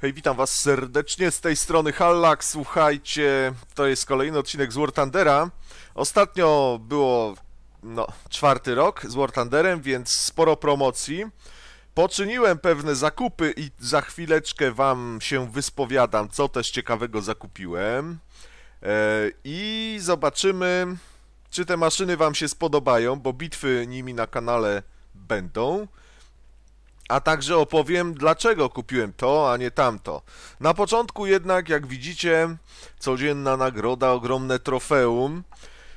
Hej, witam was serdecznie z tej strony Hallak. Słuchajcie, to jest kolejny odcinek z War Thundera. Ostatnio było no, czwarty rok z War Thunderem, więc sporo promocji. Poczyniłem pewne zakupy i za chwileczkę wam się wyspowiadam, co też ciekawego zakupiłem. E, I zobaczymy, czy te maszyny wam się spodobają, bo bitwy nimi na kanale będą a także opowiem, dlaczego kupiłem to, a nie tamto. Na początku jednak, jak widzicie, codzienna nagroda, ogromne trofeum.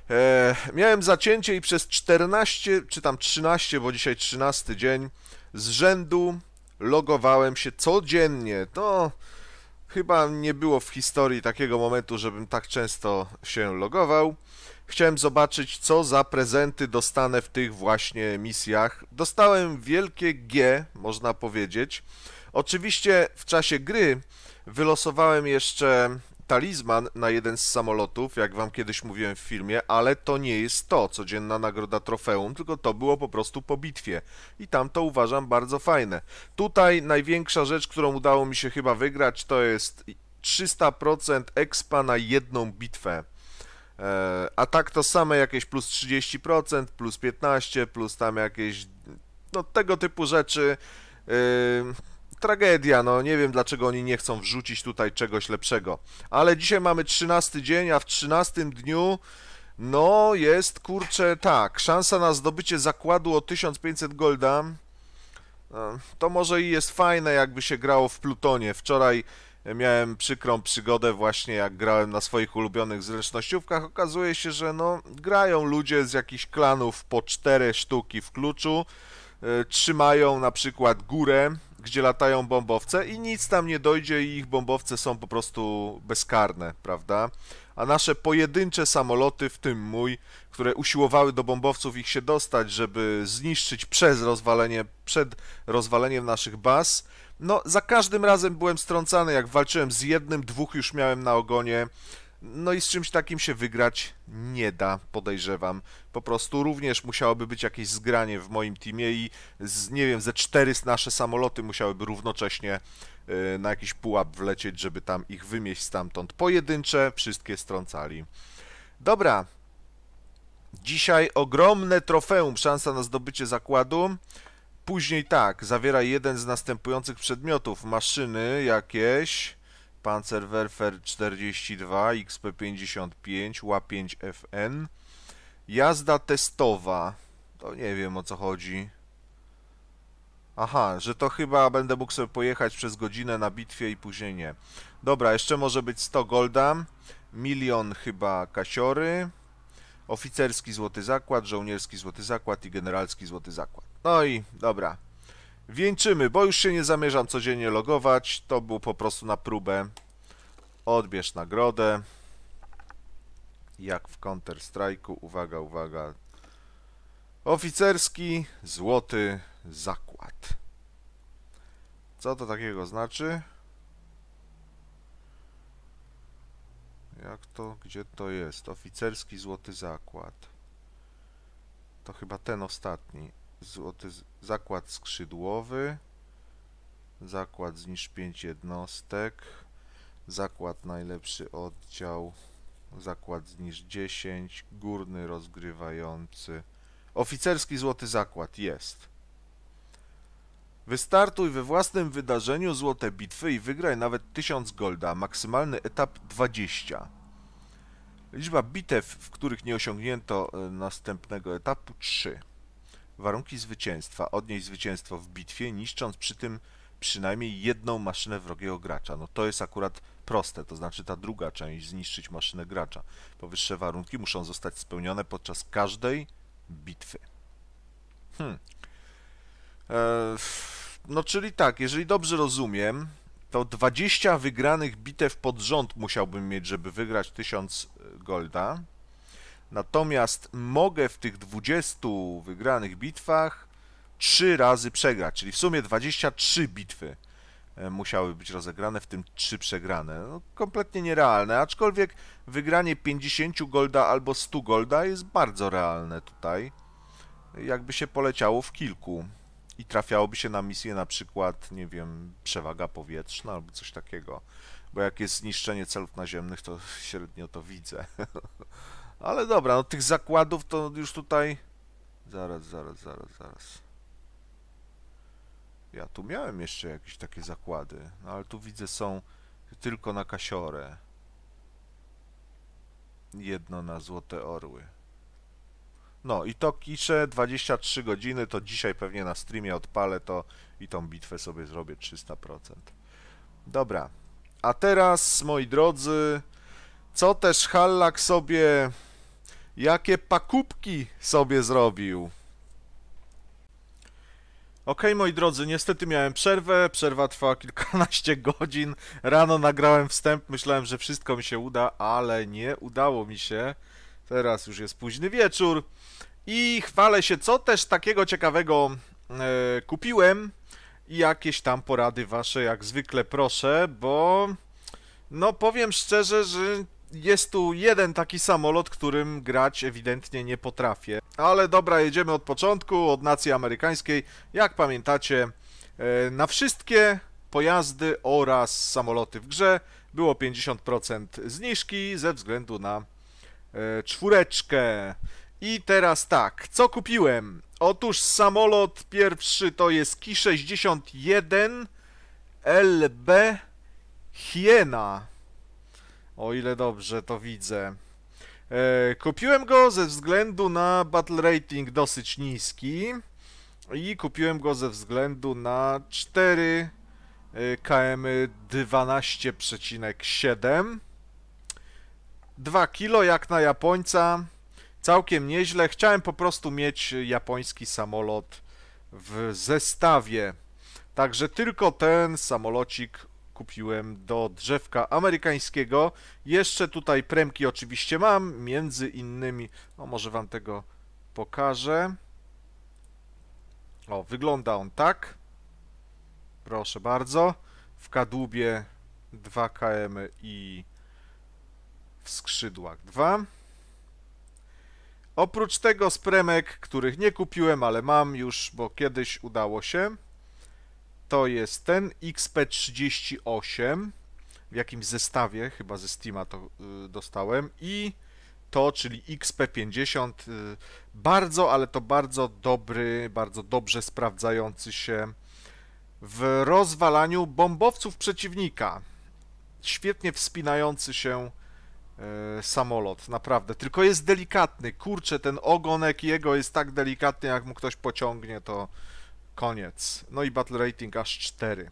E, miałem zacięcie i przez 14, czy tam 13, bo dzisiaj 13 dzień, z rzędu logowałem się codziennie. To chyba nie było w historii takiego momentu, żebym tak często się logował. Chciałem zobaczyć, co za prezenty dostanę w tych właśnie misjach. Dostałem wielkie G, można powiedzieć. Oczywiście w czasie gry wylosowałem jeszcze talizman na jeden z samolotów, jak wam kiedyś mówiłem w filmie, ale to nie jest to, codzienna nagroda trofeum, tylko to było po prostu po bitwie. I tam to uważam bardzo fajne. Tutaj największa rzecz, którą udało mi się chyba wygrać, to jest 300% expa na jedną bitwę. E, a tak to same jakieś plus 30%, plus 15%, plus tam jakieś no tego typu rzeczy. E, tragedia, no nie wiem dlaczego oni nie chcą wrzucić tutaj czegoś lepszego. Ale dzisiaj mamy 13 dzień, a w 13 dniu no jest kurczę tak, szansa na zdobycie zakładu o 1500 golda. E, to może i jest fajne, jakby się grało w Plutonie. Wczoraj miałem przykrą przygodę właśnie jak grałem na swoich ulubionych zręcznościówkach. Okazuje się, że no, grają ludzie z jakichś klanów po cztery sztuki w kluczu, e, trzymają na przykład górę, gdzie latają bombowce i nic tam nie dojdzie i ich bombowce są po prostu bezkarne, prawda? A nasze pojedyncze samoloty, w tym mój, które usiłowały do bombowców ich się dostać, żeby zniszczyć przez rozwalenie, przed rozwaleniem naszych baz, no, za każdym razem byłem strącany, jak walczyłem z jednym, dwóch już miałem na ogonie. No i z czymś takim się wygrać nie da, podejrzewam. Po prostu również musiałoby być jakieś zgranie w moim teamie i z, nie wiem, ze cztery nasze samoloty musiałyby równocześnie e, na jakiś pułap wlecieć, żeby tam ich wymieść stamtąd. Pojedyncze wszystkie strącali. Dobra. Dzisiaj ogromne trofeum, szansa na zdobycie zakładu. Później tak, zawiera jeden z następujących przedmiotów. Maszyny jakieś, Panzerwerfer 42, XP55, WA5FN. Jazda testowa. To nie wiem o co chodzi. Aha, że to chyba będę mógł sobie pojechać przez godzinę na bitwie i później nie. Dobra, jeszcze może być 100 golda, milion chyba kasiory, oficerski złoty zakład, żołnierski złoty zakład i generalski złoty zakład. No i dobra. Wieńczymy, bo już się nie zamierzam codziennie logować. To był po prostu na próbę. Odbierz nagrodę. Jak w Counter Strike'u. Uwaga, uwaga. Oficerski złoty zakład. Co to takiego znaczy? Jak to? Gdzie to jest? Oficerski złoty zakład. To chyba ten ostatni złoty zakład skrzydłowy, zakład zniż 5 jednostek, zakład najlepszy oddział, zakład zniż 10, górny rozgrywający. Oficerski złoty zakład jest. Wystartuj we własnym wydarzeniu złote bitwy i wygraj nawet 1000 golda, maksymalny etap 20. Liczba bitew, w których nie osiągnięto e, następnego etapu 3 warunki zwycięstwa, odnieść zwycięstwo w bitwie, niszcząc przy tym przynajmniej jedną maszynę wrogiego gracza. No to jest akurat proste, to znaczy ta druga część, zniszczyć maszynę gracza. Powyższe warunki muszą zostać spełnione podczas każdej bitwy. Hmm. Eee, no czyli tak, jeżeli dobrze rozumiem, to 20 wygranych bitew pod rząd musiałbym mieć, żeby wygrać 1000 golda. Natomiast mogę w tych 20 wygranych bitwach 3 razy przegrać, czyli w sumie 23 bitwy e, musiały być rozegrane, w tym 3 przegrane. No, kompletnie nierealne, aczkolwiek wygranie 50 golda albo 100 golda jest bardzo realne tutaj. Jakby się poleciało w kilku i trafiałoby się na misję na przykład, nie wiem, przewaga powietrzna albo coś takiego. Bo jak jest zniszczenie celów naziemnych, to średnio to widzę. Ale dobra, no tych zakładów to już tutaj... Zaraz, zaraz, zaraz, zaraz. Ja tu miałem jeszcze jakieś takie zakłady, no ale tu widzę są tylko na kasiorę. Jedno na złote orły. No i to kisze 23 godziny, to dzisiaj pewnie na streamie odpalę to i tą bitwę sobie zrobię 300%. Dobra, a teraz moi drodzy, co też Hallak sobie Jakie pakupki sobie zrobił. Okej, okay, moi drodzy, niestety miałem przerwę. Przerwa trwała kilkanaście godzin. Rano nagrałem wstęp, myślałem, że wszystko mi się uda, ale nie udało mi się. Teraz już jest późny wieczór. I chwalę się, co też takiego ciekawego e, kupiłem. I jakieś tam porady wasze, jak zwykle, proszę, bo. No, powiem szczerze, że jest tu jeden taki samolot, którym grać ewidentnie nie potrafię. Ale dobra, jedziemy od początku, od nacji amerykańskiej. Jak pamiętacie, e, na wszystkie pojazdy oraz samoloty w grze było 50% zniżki ze względu na e, czwóreczkę. I teraz tak, co kupiłem? Otóż samolot pierwszy to jest Ki-61 LB Hiena. O ile dobrze to widzę. E, kupiłem go ze względu na battle rating dosyć niski i kupiłem go ze względu na 4 e, km 12,7 2 kilo jak na Japońca całkiem nieźle chciałem po prostu mieć japoński samolot w zestawie także tylko ten samolocik kupiłem do drzewka amerykańskiego. Jeszcze tutaj premki oczywiście mam, między innymi, no może wam tego pokażę. O, wygląda on tak. Proszę bardzo. W kadłubie 2 km i w skrzydłach 2. Oprócz tego premek, których nie kupiłem, ale mam już, bo kiedyś udało się to jest ten XP38 w jakimś zestawie, chyba ze Steama to y, dostałem i to, czyli XP50, y, bardzo, ale to bardzo dobry, bardzo dobrze sprawdzający się w rozwalaniu bombowców przeciwnika. Świetnie wspinający się y, samolot, naprawdę. Tylko jest delikatny. Kurczę, ten ogonek jego jest tak delikatny, jak mu ktoś pociągnie, to Koniec. No i battle rating aż 4.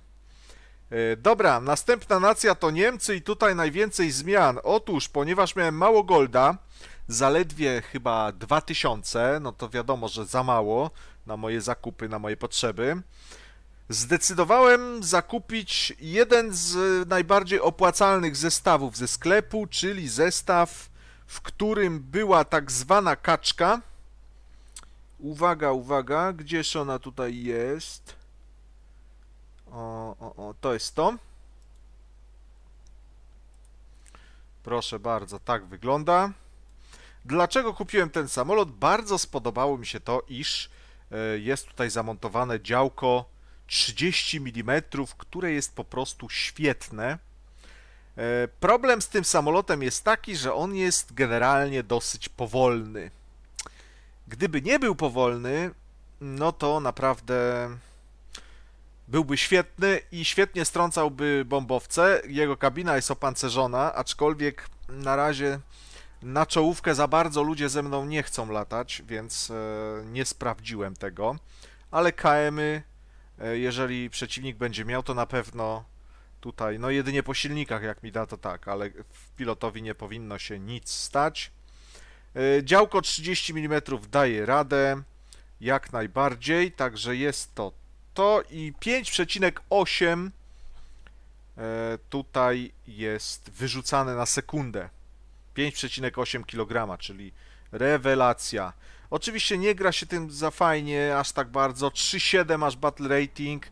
E, dobra, następna nacja to Niemcy i tutaj najwięcej zmian. Otóż, ponieważ miałem mało golda, zaledwie chyba 2000, no to wiadomo, że za mało na moje zakupy, na moje potrzeby, zdecydowałem zakupić jeden z najbardziej opłacalnych zestawów ze sklepu, czyli zestaw, w którym była tak zwana kaczka, Uwaga, uwaga, gdzież ona tutaj jest? O, o, o, to jest to. Proszę bardzo, tak wygląda. Dlaczego kupiłem ten samolot? Bardzo spodobało mi się to, iż e, jest tutaj zamontowane działko 30 mm, które jest po prostu świetne. E, problem z tym samolotem jest taki, że on jest generalnie dosyć powolny. Gdyby nie był powolny, no to naprawdę byłby świetny i świetnie strącałby bombowce. Jego kabina jest opancerzona, aczkolwiek na razie na czołówkę za bardzo ludzie ze mną nie chcą latać, więc e, nie sprawdziłem tego. Ale KMy, e, jeżeli przeciwnik będzie miał, to na pewno tutaj, no jedynie po silnikach jak mi da to tak, ale pilotowi nie powinno się nic stać. E, działko 30 mm daje radę jak najbardziej, także jest to to i 5,8 e, tutaj jest wyrzucane na sekundę. 5,8 kg, czyli rewelacja. Oczywiście nie gra się tym za fajnie aż tak bardzo. 3,7 aż battle rating.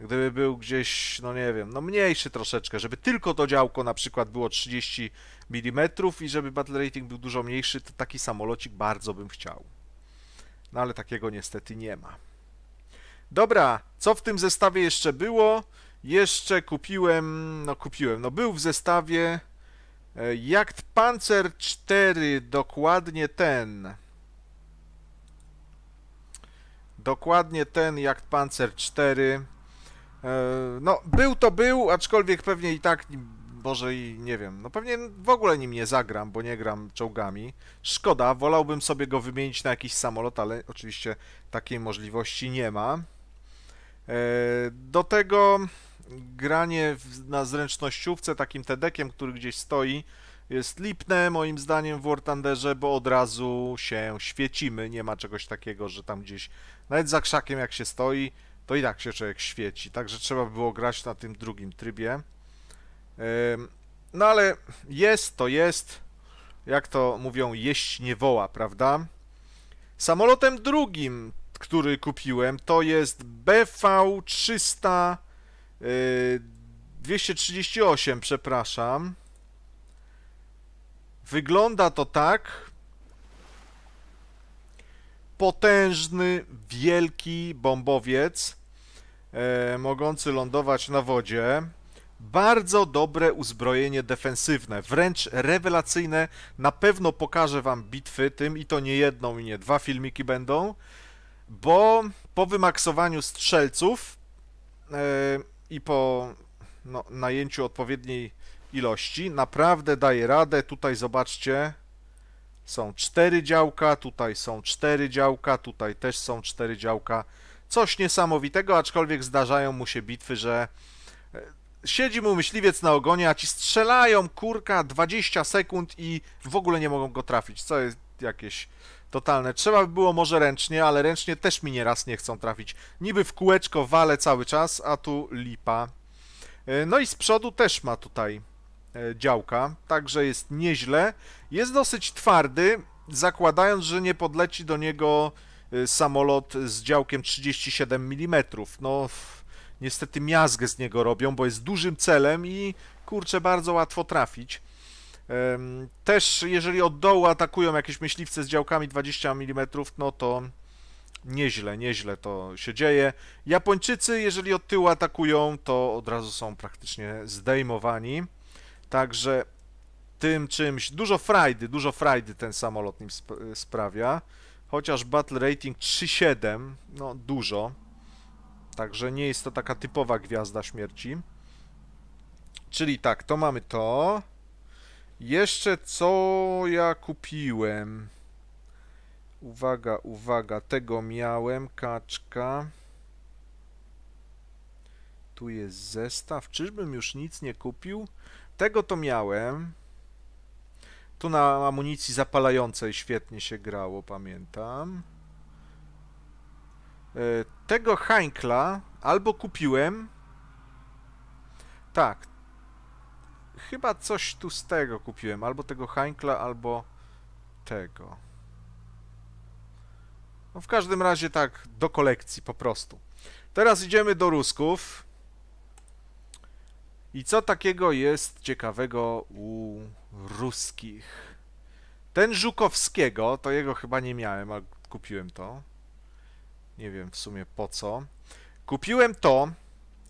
Gdyby był gdzieś, no nie wiem, no mniejszy troszeczkę, żeby tylko to działko na przykład było 30 mm i żeby battle rating był dużo mniejszy, to taki samolocik bardzo bym chciał. No ale takiego niestety nie ma. Dobra, co w tym zestawie jeszcze było? Jeszcze kupiłem, no kupiłem, no był w zestawie e, Jagdpanzer 4, dokładnie ten. Dokładnie ten Jagdpanzer 4 E, no, był to był, aczkolwiek pewnie i tak, Boże i nie wiem, no pewnie w ogóle nim nie zagram, bo nie gram czołgami. Szkoda, wolałbym sobie go wymienić na jakiś samolot, ale oczywiście takiej możliwości nie ma. E, do tego granie na zręcznościówce, takim tedekiem, który gdzieś stoi, jest lipne moim zdaniem w War Thunderze, bo od razu się świecimy, nie ma czegoś takiego, że tam gdzieś, nawet za krzakiem jak się stoi, to i tak się człowiek świeci. Także trzeba było grać na tym drugim trybie. No ale jest to jest. Jak to mówią, jeść nie woła, prawda? Samolotem drugim, który kupiłem, to jest BV-300 238, e, przepraszam. Wygląda to tak, potężny, wielki bombowiec e, mogący lądować na wodzie. Bardzo dobre uzbrojenie defensywne, wręcz rewelacyjne. Na pewno pokażę Wam bitwy tym i to nie jedną i nie dwa filmiki będą, bo po wymaksowaniu strzelców e, i po no, najęciu odpowiedniej ilości naprawdę daje radę. Tutaj zobaczcie, są cztery działka, tutaj są cztery działka, tutaj też są cztery działka. Coś niesamowitego, aczkolwiek zdarzają mu się bitwy, że e, siedzi mu myśliwiec na ogonie, a ci strzelają kurka 20 sekund i w ogóle nie mogą go trafić, co jest jakieś totalne. Trzeba by było może ręcznie, ale ręcznie też mi nieraz nie chcą trafić. Niby w kółeczko wale cały czas, a tu lipa. E, no i z przodu też ma tutaj E, działka, także jest nieźle. Jest dosyć twardy, zakładając, że nie podleci do niego e, samolot z działkiem 37 mm. No, niestety miazgę z niego robią, bo jest dużym celem i kurczę, bardzo łatwo trafić. Też jeżeli od dołu atakują jakieś myśliwce z działkami 20 mm, no to nieźle, nieźle to się dzieje. Japończycy, jeżeli od tyłu atakują, to od razu są praktycznie zdejmowani. Także tym czymś, dużo frajdy, dużo frajdy ten samolot nim sp y, sprawia. Chociaż battle rating 3.7, no dużo. Także nie jest to taka typowa gwiazda śmierci. Czyli tak, to mamy to. Jeszcze co ja kupiłem? Uwaga, uwaga, tego miałem, kaczka. Tu jest zestaw. Czyżbym już nic nie kupił? Tego to miałem. Tu na amunicji zapalającej świetnie się grało, pamiętam. E, tego Heinkla albo kupiłem. Tak. Chyba coś tu z tego kupiłem. Albo tego Heinkla, albo tego. No w każdym razie tak, do kolekcji po prostu. Teraz idziemy do Rusków. I co takiego jest ciekawego u ruskich? Ten Żukowskiego, to jego chyba nie miałem, ale kupiłem to. Nie wiem w sumie po co. Kupiłem to.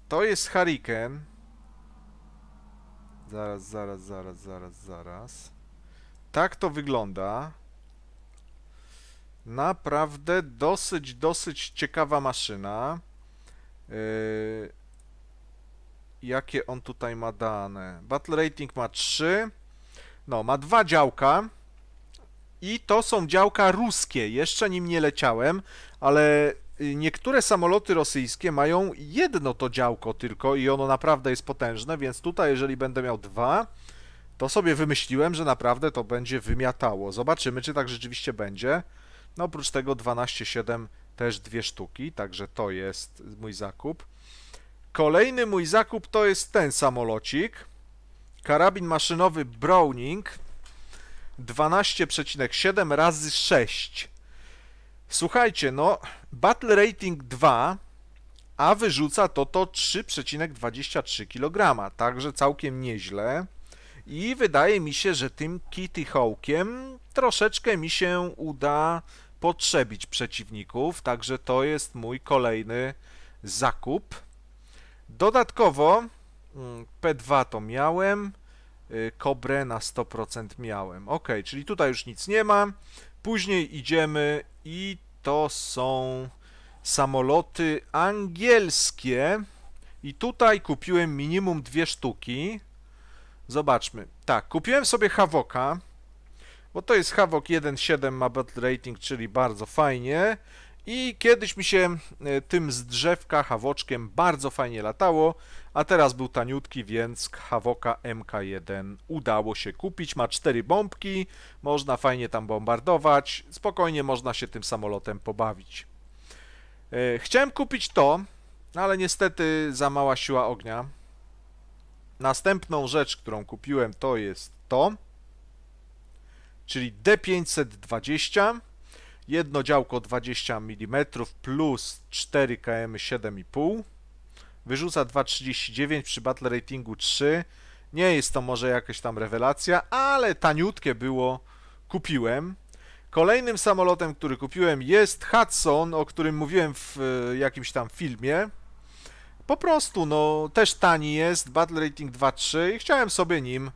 To jest Hariken. Zaraz, zaraz, zaraz, zaraz, zaraz. Tak to wygląda. Naprawdę dosyć, dosyć ciekawa maszyna. Yy jakie on tutaj ma dane. Battle Rating ma 3, no ma dwa działka i to są działka ruskie, jeszcze nim nie leciałem, ale y, niektóre samoloty rosyjskie mają jedno to działko tylko i ono naprawdę jest potężne, więc tutaj jeżeli będę miał dwa, to sobie wymyśliłem, że naprawdę to będzie wymiatało. Zobaczymy, czy tak rzeczywiście będzie. No oprócz tego 12,7 też dwie sztuki, także to jest mój zakup. Kolejny mój zakup to jest ten samolocik. Karabin maszynowy Browning 12,7 razy 6. Słuchajcie, no Battle Rating 2, a wyrzuca to to 3,23 kg, także całkiem nieźle. I wydaje mi się, że tym Kitty Hawkiem troszeczkę mi się uda potrzebić przeciwników, także to jest mój kolejny zakup. Dodatkowo mm, P2 to miałem, y, Kobre na 100% miałem. Ok, czyli tutaj już nic nie ma. Później idziemy i to są samoloty angielskie. I tutaj kupiłem minimum dwie sztuki. Zobaczmy. Tak, kupiłem sobie Hawoka, bo to jest Hawok 1.7, ma battle rating, czyli bardzo fajnie. I kiedyś mi się e, tym z drzewka hawoczkiem bardzo fajnie latało, a teraz był taniutki, więc hawoka MK1 udało się kupić. Ma cztery bombki, można fajnie tam bombardować, spokojnie można się tym samolotem pobawić. E, chciałem kupić to, ale niestety za mała siła ognia. Następną rzecz, którą kupiłem, to jest to, czyli D520 jedno działko 20 mm plus 4 km 7,5 wyrzuca 2,39 przy battle ratingu 3 nie jest to może jakaś tam rewelacja, ale taniutkie było, kupiłem kolejnym samolotem, który kupiłem jest Hudson, o którym mówiłem w e, jakimś tam filmie po prostu, no, też tani jest, battle rating 2.3 i chciałem sobie nim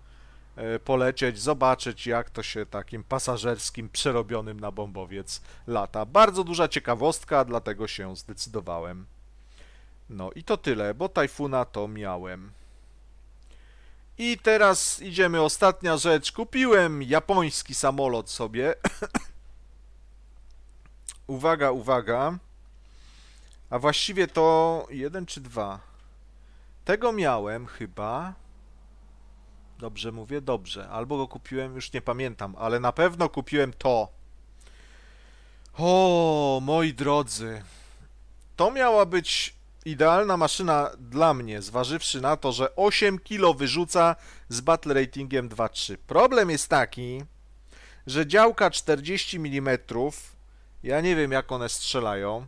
E, polecieć, zobaczyć jak to się takim pasażerskim przerobionym na bombowiec lata. Bardzo duża ciekawostka, dlatego się zdecydowałem. No i to tyle, bo Tajfuna to miałem. I teraz idziemy ostatnia rzecz. Kupiłem japoński samolot sobie. uwaga, uwaga. A właściwie to jeden czy dwa. Tego miałem chyba. Dobrze mówię? Dobrze. Albo go kupiłem, już nie pamiętam, ale na pewno kupiłem to. O, moi drodzy. To miała być idealna maszyna dla mnie, zważywszy na to, że 8 kg wyrzuca z battle ratingiem 2.3. Problem jest taki, że działka 40 mm, ja nie wiem jak one strzelają,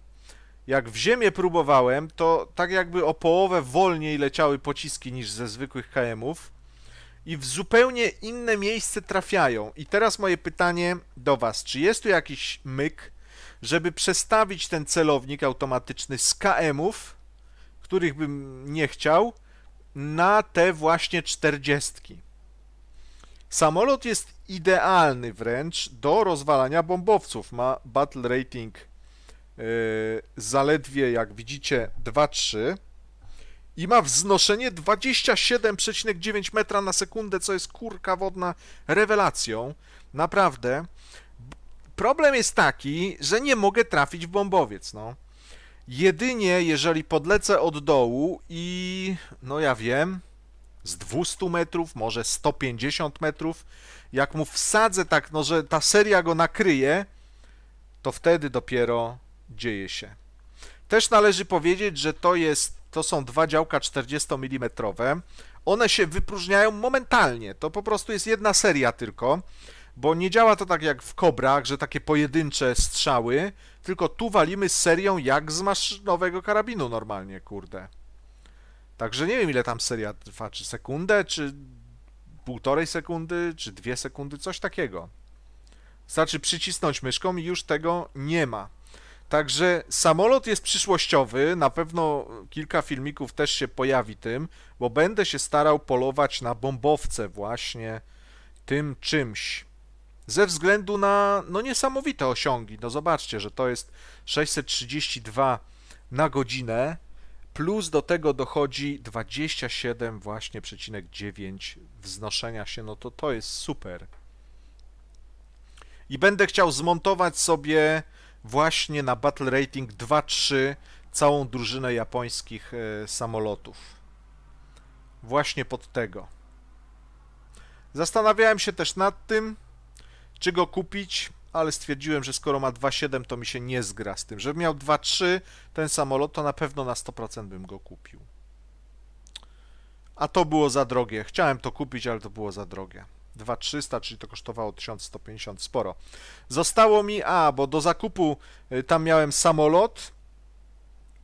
jak w ziemię próbowałem, to tak jakby o połowę wolniej leciały pociski niż ze zwykłych KM-ów, i w zupełnie inne miejsce trafiają. I teraz moje pytanie do Was: czy jest tu jakiś myk, żeby przestawić ten celownik automatyczny z KM-ów, których bym nie chciał, na te właśnie czterdziestki? Samolot jest idealny wręcz do rozwalania bombowców. Ma battle rating yy, zaledwie, jak widzicie, 2-3 i ma wznoszenie 27,9 metra na sekundę, co jest kurka wodna rewelacją. Naprawdę. Problem jest taki, że nie mogę trafić w bombowiec, no. Jedynie jeżeli podlecę od dołu i no ja wiem, z 200 metrów, może 150 metrów, jak mu wsadzę tak, no że ta seria go nakryje, to wtedy dopiero dzieje się. Też należy powiedzieć, że to jest to są dwa działka 40 mm. One się wypróżniają momentalnie. To po prostu jest jedna seria tylko, bo nie działa to tak jak w kobrach, że takie pojedyncze strzały, tylko tu walimy z serią jak z maszynowego karabinu normalnie, kurde. Także nie wiem ile tam seria trwa, czy sekundę, czy półtorej sekundy, czy dwie sekundy, coś takiego. Znaczy przycisnąć myszką i już tego nie ma. Także samolot jest przyszłościowy, na pewno kilka filmików też się pojawi tym, bo będę się starał polować na bombowce właśnie tym czymś. Ze względu na no niesamowite osiągi. No zobaczcie, że to jest 632 na godzinę, plus do tego dochodzi 27 właśnie przecinek wznoszenia się. No to to jest super. I będę chciał zmontować sobie właśnie na battle rating 2-3 całą drużynę japońskich e, samolotów. Właśnie pod tego. Zastanawiałem się też nad tym, czy go kupić, ale stwierdziłem, że skoro ma 2.7, to mi się nie zgra z tym. Że miał 2.3 ten samolot, to na pewno na 100% bym go kupił. A to było za drogie. Chciałem to kupić, ale to było za drogie. 2300, czyli to kosztowało 1150 sporo. Zostało mi, a bo do zakupu y, tam miałem samolot,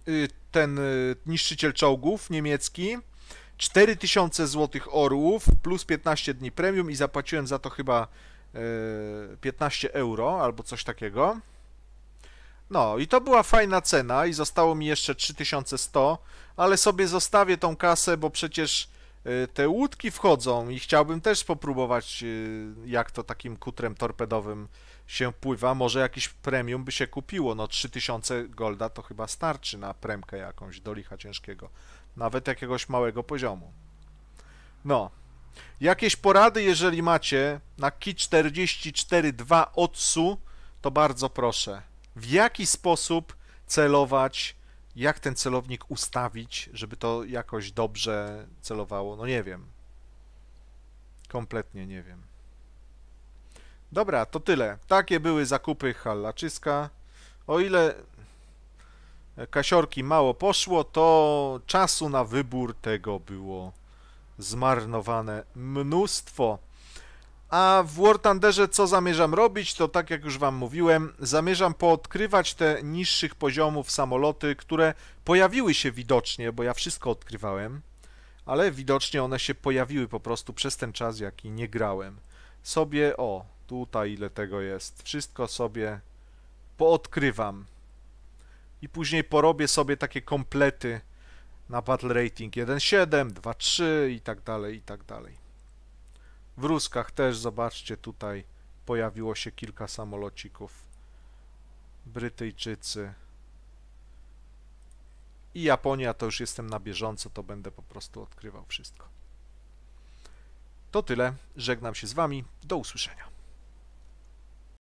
y, ten y, niszczyciel czołgów niemiecki, 4000 zł orłów plus 15 dni premium i zapłaciłem za to chyba 15 euro albo coś takiego. No i to była fajna cena i zostało mi jeszcze 3100, ale sobie zostawię tą kasę, bo przecież Y, te łódki wchodzą i chciałbym też popróbować, y, jak to takim kutrem torpedowym się pływa. Może jakiś premium by się kupiło. No 3000 golda to chyba starczy na premkę jakąś do licha ciężkiego. Nawet jakiegoś małego poziomu. No. Jakieś porady, jeżeli macie na KI 442 odsu to bardzo proszę. W jaki sposób celować jak ten celownik ustawić, żeby to jakoś dobrze celowało, no nie wiem. Kompletnie nie wiem. Dobra, to tyle. Takie były zakupy hallaczyska. O ile kasiorki mało poszło, to czasu na wybór tego było zmarnowane mnóstwo. A w War Thunderze co zamierzam robić, to tak jak już Wam mówiłem, zamierzam poodkrywać te niższych poziomów samoloty, które pojawiły się widocznie, bo ja wszystko odkrywałem, ale widocznie one się pojawiły po prostu przez ten czas, jaki nie grałem. Sobie, o, tutaj ile tego jest, wszystko sobie poodkrywam. I później porobię sobie takie komplety na Battle Rating 1.7, 2.3 i tak dalej, i tak dalej. W Ruskach też, zobaczcie, tutaj pojawiło się kilka samolocików. Brytyjczycy. I Japonia, to już jestem na bieżąco, to będę po prostu odkrywał wszystko. To tyle, żegnam się z Wami, do usłyszenia.